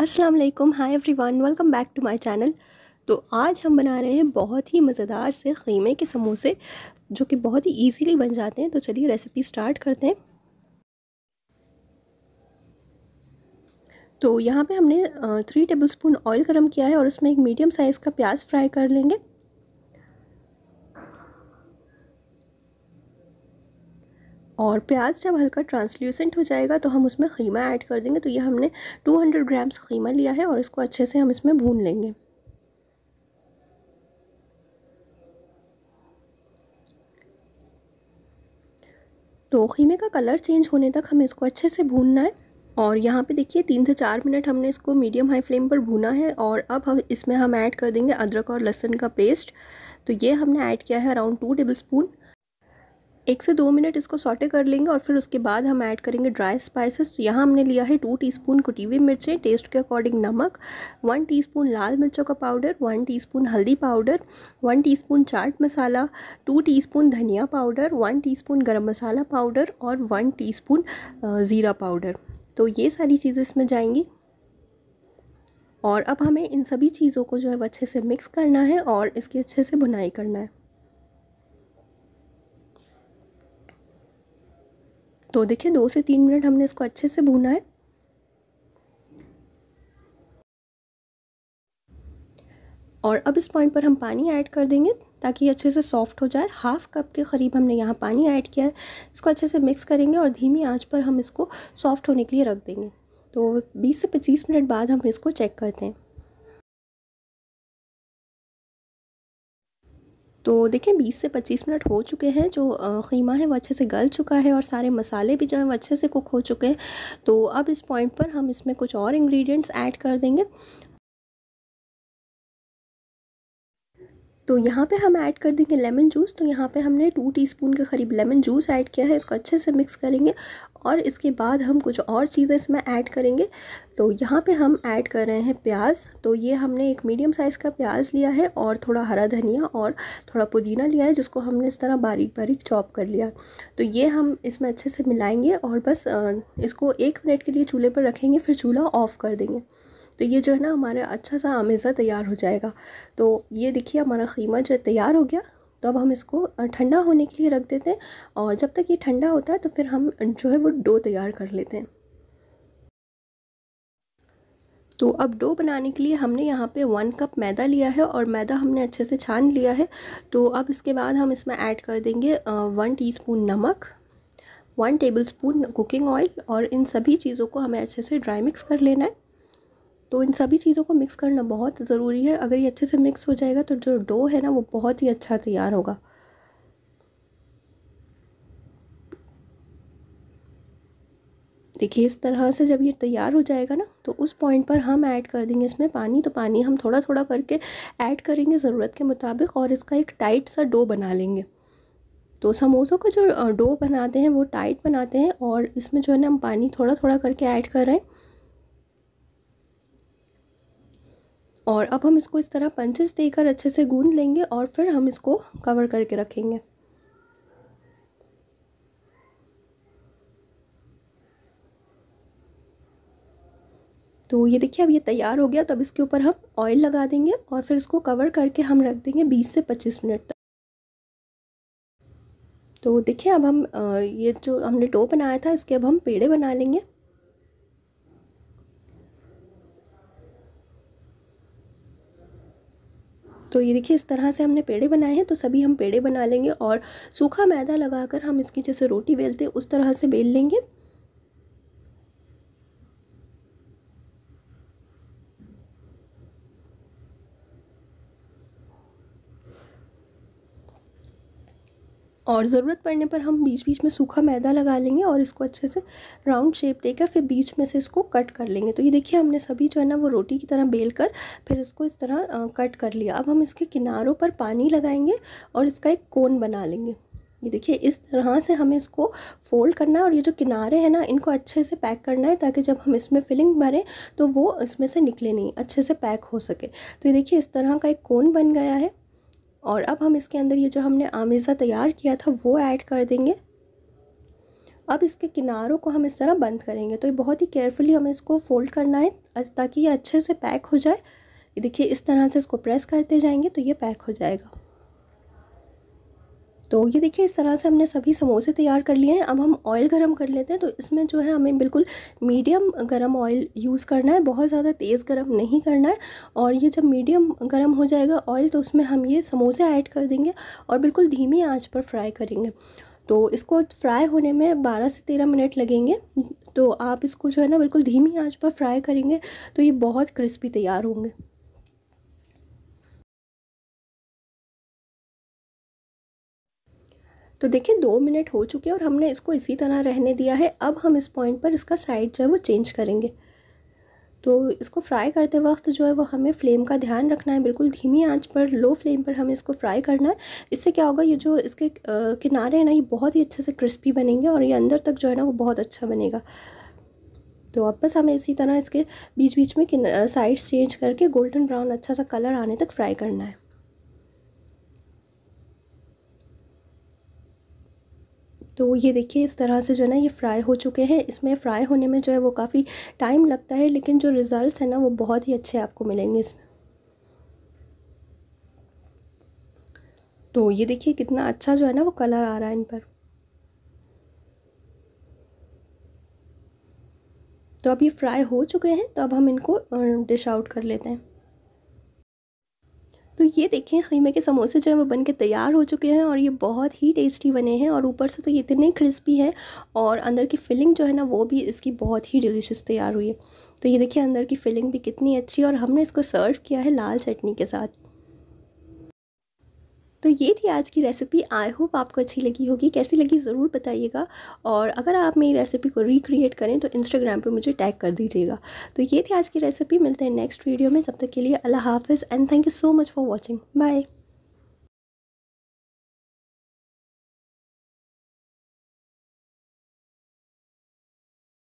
अस्सलाम वालेकुम hi everyone welcome back to my channel तो आज हम बना रहे हैं बहुत ही मज़ेदार से खीमे के समोसे जो कि बहुत ही इजीली बन जाते हैं तो चलिए रेसिपी स्टार्ट करते हैं तो यहाँ पे हमने थ्री टेबलस्पून ऑयल गरम किया है और उसमें एक मीडियम साइज़ का प्याज फ्राई कर लेंगे और प्याज जब हल्का ट्रांसल्यूसेंट हो जाएगा तो हम उसमें खीमा ऐड कर देंगे तो ये हमने 200 ग्राम्स खीमा लिया है और इसको अच्छे से हम इसमें भून लेंगे तो खीमे का कलर चेंज होने तक हमें इसको अच्छे से भूनना है और यहाँ पे देखिए तीन से चार मिनट हमने इसको मीडियम हाई फ्लेम पर भूना है और अब हम इसमें हम ऐड कर देंगे अदरक और लहसुन का पेस्ट तो ये हमने ऐड किया है अराउंड टू टेबल स्पून एक से दो मिनट इसको सॉटे कर लेंगे और फिर उसके बाद हम ऐड करेंगे ड्राई स्पाइसेस तो यहाँ हमने लिया है टू टीस्पून हुई मिर्चें टेस्ट के अकॉर्डिंग नमक वन टीस्पून लाल मिर्चों का पाउडर वन टीस्पून हल्दी powder one teaspoon chaat masala two teaspoon धनिया powder one teaspoon garam masala powder और वन टी ज़ीरा पाउडर तो ये सारी चीज़ें इसमें जाएंगी और अब हमें इन सभी चीज़ों को जो है अच्छे से मिक्स करना है और इसकी अच्छे से बुनाई करना है तो देखिए दो से तीन मिनट हमने इसको अच्छे से भूना है और अब इस पॉइंट पर हम पानी ऐड कर देंगे ताकि अच्छे से सॉफ्ट हो जाए हाफ कप के करीब हमने यहाँ पानी ऐड किया है इसको अच्छे से मिक्स करेंगे और धीमी आंच पर हम इसको सॉफ्ट होने के लिए रख देंगे तो 20 से 25 मिनट बाद हम इसको चेक करते हैं तो देखें 20 से 25 मिनट हो चुके हैं जो ख़ीमा है वो अच्छे से गल चुका है और सारे मसाले भी जो हैं वो अच्छे से कुक हो चुके हैं तो अब इस पॉइंट पर हम इसमें कुछ और इंग्रेडिएंट्स ऐड कर देंगे तो यहाँ पे हम ऐड कर देंगे लेमन जूस तो यहाँ पे हमने टू टीस्पून के करीब लेमन जूस ऐड किया है इसको अच्छे से मिक्स करेंगे और इसके बाद हम कुछ और चीज़ें इसमें ऐड करेंगे तो यहाँ पे हम ऐड कर रहे हैं प्याज तो ये हमने एक मीडियम साइज़ का प्याज लिया है और थोड़ा हरा धनिया और थोड़ा पुदीना लिया है जिसको हमने इस तरह बारीक बारीक चॉप कर लिया तो ये हम इसमें अच्छे से मिलाएँगे और बस इसको एक मिनट के लिए चूल्हे पर रखेंगे फिर चूल्हा ऑफ़ कर देंगे तो ये जो है ना हमारा अच्छा सा आमेज़ा तैयार हो जाएगा तो ये देखिए हमारा ख़ीमा जो तैयार हो गया तो अब हम इसको ठंडा होने के लिए रख देते हैं और जब तक ये ठंडा होता है तो फिर हम जो है वो डो तैयार कर लेते हैं तो अब डो बनाने के लिए हमने यहाँ पे वन कप मैदा लिया है और मैदा हमने अच्छे से छान लिया है तो अब इसके बाद हम इसमें ऐड कर देंगे वन टीस्पून नमक वन टेबलस्पून कुकिंग ऑयल और इन सभी चीज़ों को हमें अच्छे से ड्राई मिक्स कर लेना है तो इन सभी चीज़ों को मिक्स करना बहुत ज़रूरी है अगर ये अच्छे से मिक्स हो जाएगा तो जो डो है ना वो बहुत ही अच्छा तैयार होगा देखिए इस तरह से जब ये तैयार हो जाएगा ना तो उस पॉइंट पर हम ऐड कर देंगे इसमें पानी तो पानी हम थोड़ा थोड़ा करके ऐड करेंगे ज़रूरत के मुताबिक और इसका एक टाइट सा डो बना लेंगे तो समोसों का जो डो बनाते हैं वो टाइट बनाते हैं और इसमें जो है ना हम पानी थोड़ा थोड़ा करके ऐड कर रहे हैं और अब हम इसको इस तरह पंचेस देकर अच्छे से गूंद लेंगे और फिर हम इसको कवर करके रखेंगे तो ये देखिए अब ये तैयार हो गया तो अब इसके ऊपर हम ऑयल लगा देंगे और फिर इसको कवर करके हम रख देंगे 20 से 25 मिनट तक तो देखिए अब हम ये जो हमने टो बनाया था इसके अब हम पेड़े बना लेंगे तो ये देखिए इस तरह से हमने पेड़े बनाए हैं तो सभी हम पेड़े बना लेंगे और सूखा मैदा लगाकर हम इसकी जैसे रोटी बेलते हैं उस तरह से बेल लेंगे और ज़रूरत पड़ने पर हम बीच बीच में सूखा मैदा लगा लेंगे और इसको अच्छे से राउंड शेप देकर फिर बीच में से इसको कट कर लेंगे तो ये देखिए हमने सभी जो है ना वो रोटी की तरह बेल कर फिर इसको इस तरह आ, कट कर लिया अब हम इसके किनारों पर पानी लगाएंगे और इसका एक कोन बना लेंगे ये देखिए इस तरह से हमें इसको फोल्ड करना है और ये जो किनारे हैं ना इनको अच्छे से पैक करना है ताकि जब हम इसमें फिलिंग भरें तो वो इसमें से निकले नहीं अच्छे से पैक हो सके तो ये देखिए इस तरह का एक कोन बन गया है और अब हम इसके अंदर ये जो हमने आमेज़ा तैयार किया था वो ऐड कर देंगे अब इसके किनारों को हम इस तरह बंद करेंगे तो ये बहुत ही केयरफुली हमें इसको फोल्ड करना है ताकि ये अच्छे से पैक हो जाए देखिए इस तरह से इसको प्रेस करते जाएंगे तो ये पैक हो जाएगा तो ये देखिए इस तरह से हमने सभी समोसे तैयार कर लिए हैं अब हम ऑयल गरम कर लेते हैं तो इसमें जो है हमें बिल्कुल मीडियम गरम ऑयल यूज़ करना है बहुत ज़्यादा तेज़ गरम नहीं करना है और ये जब मीडियम गरम हो जाएगा ऑयल तो उसमें हम ये समोसे ऐड कर देंगे और बिल्कुल धीमी आँच पर फ्राई करेंगे तो इसको फ्राई होने में बारह से तेरह मिनट लगेंगे तो आप इसको जो है ना बिल्कुल धीमी आँच पर फ्राई करेंगे तो ये बहुत क्रिस्पी तैयार होंगे तो देखिए दो मिनट हो चुके हैं और हमने इसको इसी तरह रहने दिया है अब हम इस पॉइंट पर इसका साइड जो है वो चेंज करेंगे तो इसको फ्राई करते वक्त जो है वो हमें फ्लेम का ध्यान रखना है बिल्कुल धीमी आंच पर लो फ्लेम पर हमें इसको फ्राई करना है इससे क्या होगा ये जो इसके किनारे हैं ना ये बहुत ही अच्छे से क्रिस्पी बनेंगे और ये अंदर तक जो है ना वो बहुत अच्छा बनेगा तो अब बस हमें इसी तरह इसके बीच बीच में साइड्स चेंज करके गोल्डन ब्राउन अच्छा सा कलर आने तक फ्राई करना है तो ये देखिए इस तरह से जो है ना ये फ्राई हो चुके हैं इसमें फ्राई होने में जो है वो काफ़ी टाइम लगता है लेकिन जो रिज़ल्ट है ना वो बहुत ही अच्छे आपको मिलेंगे इसमें तो ये देखिए कितना अच्छा जो है ना वो कलर आ रहा है इन पर तो अब ये फ्राई हो चुके हैं तो अब हम इनको डिश आउट कर लेते हैं तो ये देखें खीमे के समोसे जो हैं वो बन के तैयार हो चुके हैं और ये बहुत ही टेस्टी बने हैं और ऊपर से तो ये इतने क्रिस्पी हैं और अंदर की फिलिंग जो है ना वो भी इसकी बहुत ही डिलीशियस तैयार हुई है तो ये देखिए अंदर की फिलिंग भी कितनी अच्छी है और हमने इसको सर्व किया है लाल चटनी के साथ तो ये थी आज की रेसिपी आई होप आपको अच्छी लगी होगी कैसी लगी ज़रूर बताइएगा और अगर आप मेरी रेसिपी को रिक्रिएट करें तो इंस्टाग्राम पर मुझे टैग कर दीजिएगा तो ये थी आज की रेसिपी मिलते हैं नेक्स्ट वीडियो में तब तक के लिए अल्लाह हाफिज़ and thank you so much for watching bye